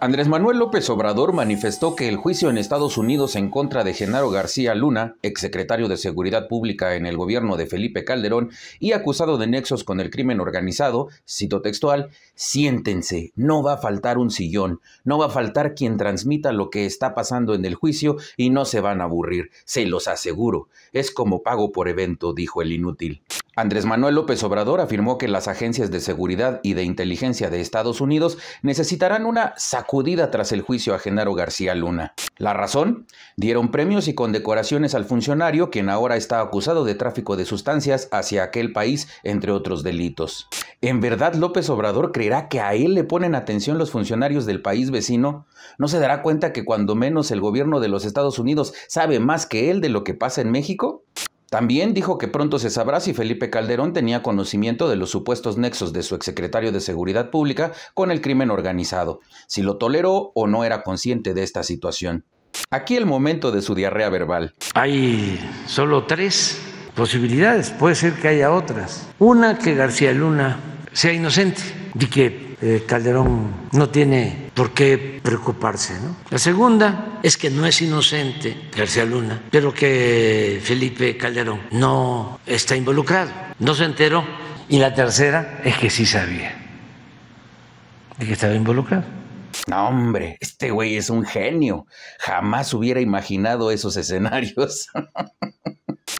Andrés Manuel López Obrador manifestó que el juicio en Estados Unidos en contra de Genaro García Luna, exsecretario de Seguridad Pública en el gobierno de Felipe Calderón y acusado de nexos con el crimen organizado, cito textual, siéntense, no va a faltar un sillón, no va a faltar quien transmita lo que está pasando en el juicio y no se van a aburrir, se los aseguro, es como pago por evento, dijo el inútil. Andrés Manuel López Obrador afirmó que las agencias de seguridad y de inteligencia de Estados Unidos necesitarán una sacudida tras el juicio a Genaro García Luna. La razón, dieron premios y condecoraciones al funcionario quien ahora está acusado de tráfico de sustancias hacia aquel país, entre otros delitos. ¿En verdad López Obrador creerá que a él le ponen atención los funcionarios del país vecino? ¿No se dará cuenta que cuando menos el gobierno de los Estados Unidos sabe más que él de lo que pasa en México? También dijo que pronto se sabrá si Felipe Calderón tenía conocimiento de los supuestos nexos de su exsecretario de Seguridad Pública con el crimen organizado, si lo toleró o no era consciente de esta situación. Aquí el momento de su diarrea verbal. Hay solo tres posibilidades, puede ser que haya otras. Una, que García Luna sea inocente y que eh, Calderón no tiene por qué preocuparse. ¿no? La segunda, es que no es inocente García Luna, pero que Felipe Calderón no está involucrado, no se enteró. Y la tercera es que sí sabía de que estaba involucrado. No, hombre, este güey es un genio. Jamás hubiera imaginado esos escenarios.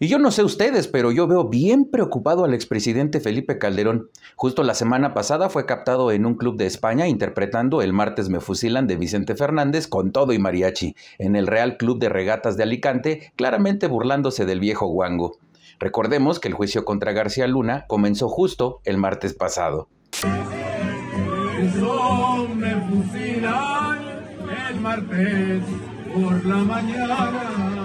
Y yo no sé ustedes, pero yo veo bien preocupado al expresidente Felipe Calderón. Justo la semana pasada fue captado en un club de España interpretando El martes me fusilan de Vicente Fernández con todo y mariachi, en el Real Club de Regatas de Alicante, claramente burlándose del viejo guango. Recordemos que el juicio contra García Luna comenzó justo el martes pasado. el martes por la mañana.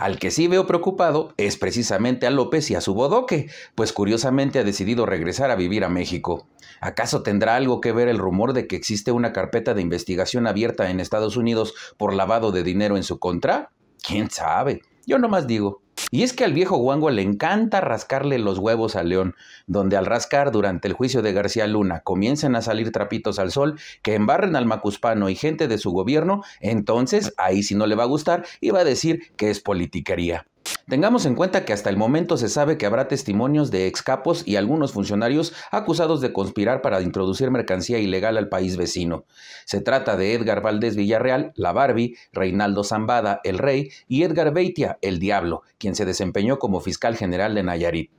Al que sí veo preocupado es precisamente a López y a su bodoque, pues curiosamente ha decidido regresar a vivir a México. ¿Acaso tendrá algo que ver el rumor de que existe una carpeta de investigación abierta en Estados Unidos por lavado de dinero en su contra? ¿Quién sabe? Yo nomás digo. Y es que al viejo guango le encanta rascarle los huevos al león, donde al rascar durante el juicio de García Luna comiencen a salir trapitos al sol que embarren al macuspano y gente de su gobierno, entonces ahí si no le va a gustar y va a decir que es politiquería. Tengamos en cuenta que hasta el momento se sabe que habrá testimonios de ex capos y algunos funcionarios acusados de conspirar para introducir mercancía ilegal al país vecino. Se trata de Edgar Valdés Villarreal, la Barbie, Reinaldo Zambada, el Rey, y Edgar Beitia, el Diablo, quien se desempeñó como fiscal general de Nayarit.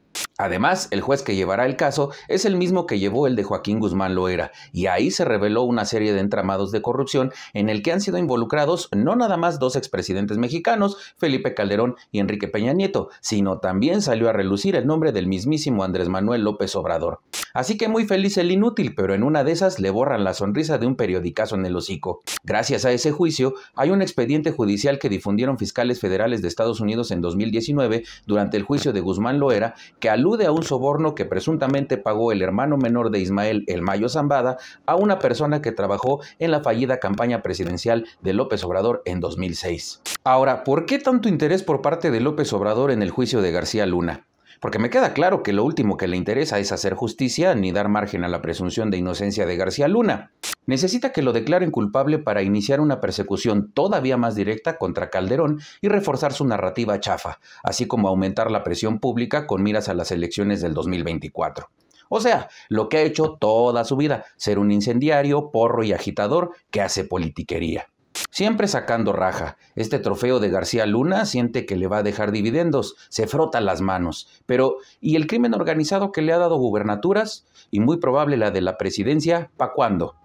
Además, el juez que llevará el caso es el mismo que llevó el de Joaquín Guzmán Loera, y ahí se reveló una serie de entramados de corrupción en el que han sido involucrados no nada más dos expresidentes mexicanos, Felipe Calderón y Enrique Peña Nieto, sino también salió a relucir el nombre del mismísimo Andrés Manuel López Obrador. Así que muy feliz el inútil, pero en una de esas le borran la sonrisa de un periodicazo en el hocico. Gracias a ese juicio, hay un expediente judicial que difundieron fiscales federales de Estados Unidos en 2019 durante el juicio de Guzmán Loera que alude a un soborno que presuntamente pagó el hermano menor de Ismael, el Mayo Zambada, a una persona que trabajó en la fallida campaña presidencial de López Obrador en 2006. Ahora, ¿por qué tanto interés por parte de López Obrador en el juicio de García Luna? Porque me queda claro que lo último que le interesa es hacer justicia ni dar margen a la presunción de inocencia de García Luna. Necesita que lo declaren culpable para iniciar una persecución todavía más directa contra Calderón y reforzar su narrativa chafa, así como aumentar la presión pública con miras a las elecciones del 2024. O sea, lo que ha hecho toda su vida, ser un incendiario, porro y agitador que hace politiquería. Siempre sacando raja. Este trofeo de García Luna siente que le va a dejar dividendos, se frota las manos. Pero, ¿y el crimen organizado que le ha dado gubernaturas? Y muy probable la de la presidencia, ¿pa' cuándo?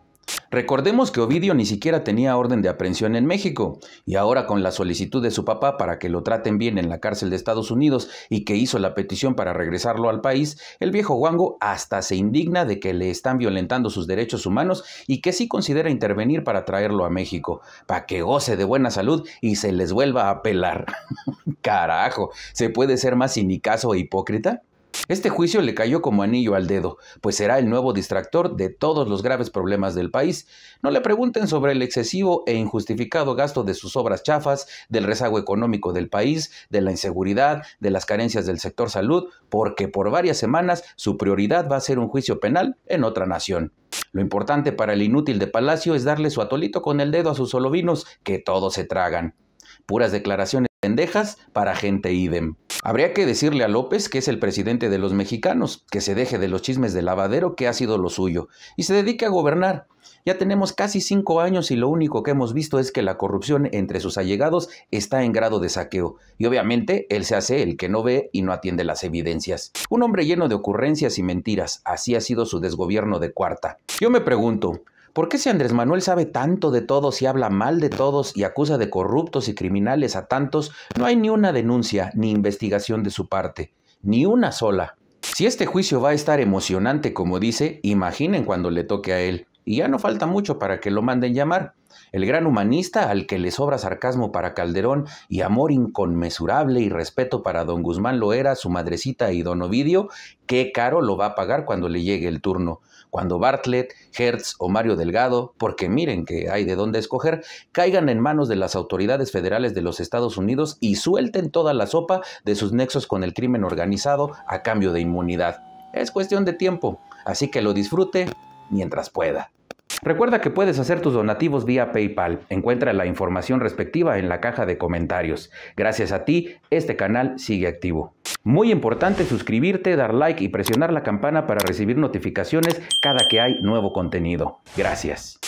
Recordemos que Ovidio ni siquiera tenía orden de aprehensión en México, y ahora con la solicitud de su papá para que lo traten bien en la cárcel de Estados Unidos y que hizo la petición para regresarlo al país, el viejo huango hasta se indigna de que le están violentando sus derechos humanos y que sí considera intervenir para traerlo a México, para que goce de buena salud y se les vuelva a pelar. Carajo, ¿se puede ser más sinicazo e hipócrita? Este juicio le cayó como anillo al dedo, pues será el nuevo distractor de todos los graves problemas del país. No le pregunten sobre el excesivo e injustificado gasto de sus obras chafas, del rezago económico del país, de la inseguridad, de las carencias del sector salud, porque por varias semanas su prioridad va a ser un juicio penal en otra nación. Lo importante para el inútil de Palacio es darle su atolito con el dedo a sus solovinos, que todos se tragan. Puras declaraciones pendejas para gente idem. Habría que decirle a López, que es el presidente de los mexicanos, que se deje de los chismes de lavadero que ha sido lo suyo, y se dedique a gobernar. Ya tenemos casi cinco años y lo único que hemos visto es que la corrupción entre sus allegados está en grado de saqueo, y obviamente él se hace el que no ve y no atiende las evidencias. Un hombre lleno de ocurrencias y mentiras, así ha sido su desgobierno de cuarta. Yo me pregunto, ¿Por qué si Andrés Manuel sabe tanto de todos y habla mal de todos y acusa de corruptos y criminales a tantos, no hay ni una denuncia ni investigación de su parte? Ni una sola. Si este juicio va a estar emocionante como dice, imaginen cuando le toque a él. Y ya no falta mucho para que lo manden llamar el gran humanista al que le sobra sarcasmo para Calderón y amor inconmensurable y respeto para don Guzmán Loera, su madrecita y don Ovidio, qué caro lo va a pagar cuando le llegue el turno. Cuando Bartlett, Hertz o Mario Delgado, porque miren que hay de dónde escoger, caigan en manos de las autoridades federales de los Estados Unidos y suelten toda la sopa de sus nexos con el crimen organizado a cambio de inmunidad. Es cuestión de tiempo, así que lo disfrute mientras pueda. Recuerda que puedes hacer tus donativos vía PayPal. Encuentra la información respectiva en la caja de comentarios. Gracias a ti, este canal sigue activo. Muy importante suscribirte, dar like y presionar la campana para recibir notificaciones cada que hay nuevo contenido. Gracias.